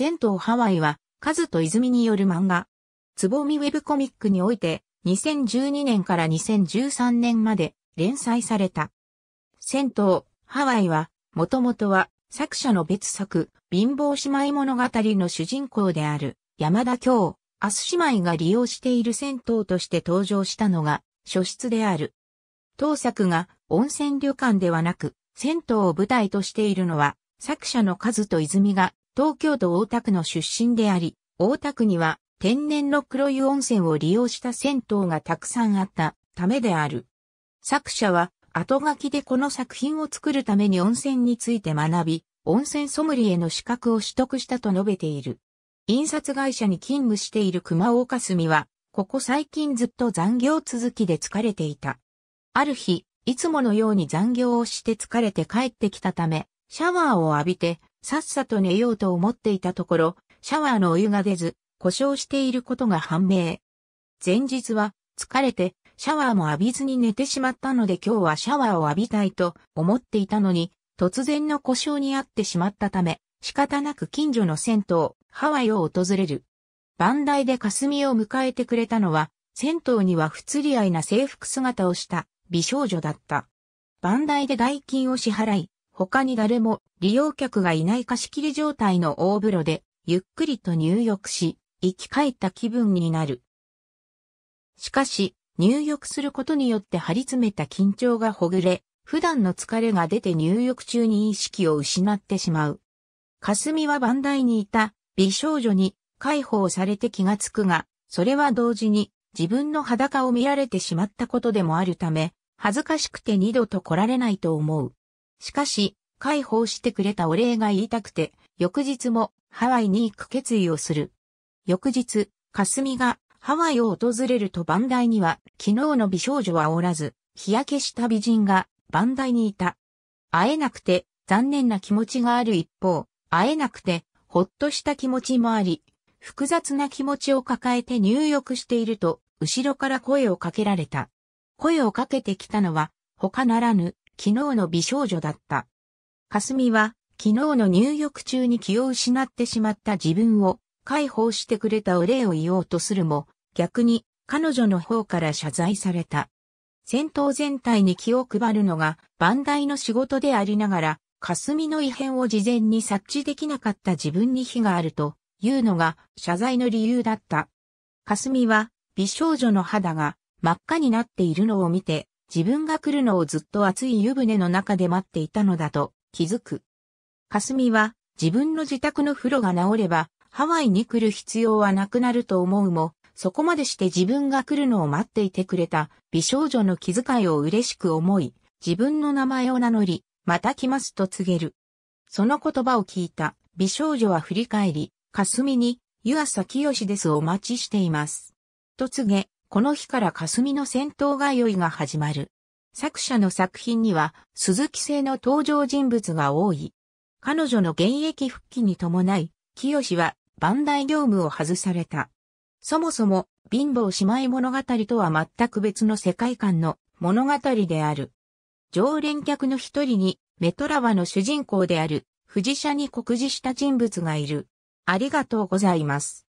戦闘ハワイは、カズと泉による漫画。つぼみウェブコミックにおいて、2012年から2013年まで連載された。戦闘、ハワイは、もともとは、作者の別作、貧乏姉妹物語の主人公である、山田京、明日姉妹が利用している銭湯として登場したのが、初出である。当作が温泉旅館ではなく、銭湯を舞台としているのは、作者の数と泉が東京都大田区の出身であり、大田区には天然の黒湯温泉を利用した銭湯がたくさんあったためである。作者は後書きでこの作品を作るために温泉について学び、温泉ソムリエの資格を取得したと述べている。印刷会社に勤務している熊岡澄は、ここ最近ずっと残業続きで疲れていた。ある日、いつものように残業をして疲れて帰ってきたため、シャワーを浴びてさっさと寝ようと思っていたところ、シャワーのお湯が出ず、故障していることが判明。前日は疲れてシャワーも浴びずに寝てしまったので今日はシャワーを浴びたいと思っていたのに、突然の故障にあってしまったため、仕方なく近所の銭湯、ハワイを訪れる。番台で霞を迎えてくれたのは、銭湯には不釣り合いな制服姿をした美少女だった。番台で代金を支払い、他に誰も利用客がいない貸し切り状態の大風呂で、ゆっくりと入浴し、生き返った気分になる。しかし、入浴することによって張り詰めた緊張がほぐれ、普段の疲れが出て入浴中に意識を失ってしまう。霞は番台にいた美少女に解放されて気がつくが、それは同時に自分の裸を見られてしまったことでもあるため、恥ずかしくて二度と来られないと思う。しかし、解放してくれたお礼が言いたくて、翌日もハワイに行く決意をする。翌日、霞がハワイを訪れるとバンダイには昨日の美少女はおらず、日焼けした美人がバンダイにいた。会えなくて残念な気持ちがある一方、会えなくてほっとした気持ちもあり、複雑な気持ちを抱えて入浴していると、後ろから声をかけられた。声をかけてきたのは、他ならぬ、昨日の美少女だった。霞は、昨日の入浴中に気を失ってしまった自分を解放してくれたお礼を言おうとするも、逆に彼女の方から謝罪された。戦闘全体に気を配るのが万代の仕事でありながら、霞の異変を事前に察知できなかった自分に非があるというのが謝罪の理由だった。霞は美少女の肌が真っ赤になっているのを見て自分が来るのをずっと熱い湯船の中で待っていたのだと気づく。霞は自分の自宅の風呂が治ればハワイに来る必要はなくなると思うも、そこまでして自分が来るのを待っていてくれた美少女の気遣いを嬉しく思い、自分の名前を名乗り、また来ますと告げる。その言葉を聞いた美少女は振り返り、霞に、湯浅清ですお待ちしています。と告げ、この日から霞の戦闘通いが始まる。作者の作品には鈴木製の登場人物が多い。彼女の現役復帰に伴い、清は万代業務を外された。そもそも貧乏姉妹物語とは全く別の世界観の物語である。常連客の一人にメトラワの主人公である、富士社に告示した人物がいる。ありがとうございます。